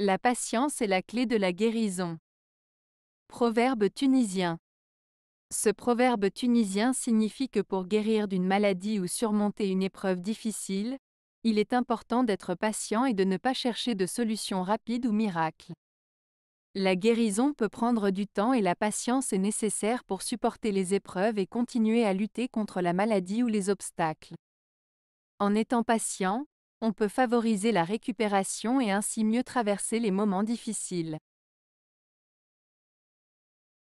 La patience est la clé de la guérison. Proverbe tunisien. Ce proverbe tunisien signifie que pour guérir d'une maladie ou surmonter une épreuve difficile, il est important d'être patient et de ne pas chercher de solution rapide ou miracle. La guérison peut prendre du temps et la patience est nécessaire pour supporter les épreuves et continuer à lutter contre la maladie ou les obstacles. En étant patient, on peut favoriser la récupération et ainsi mieux traverser les moments difficiles.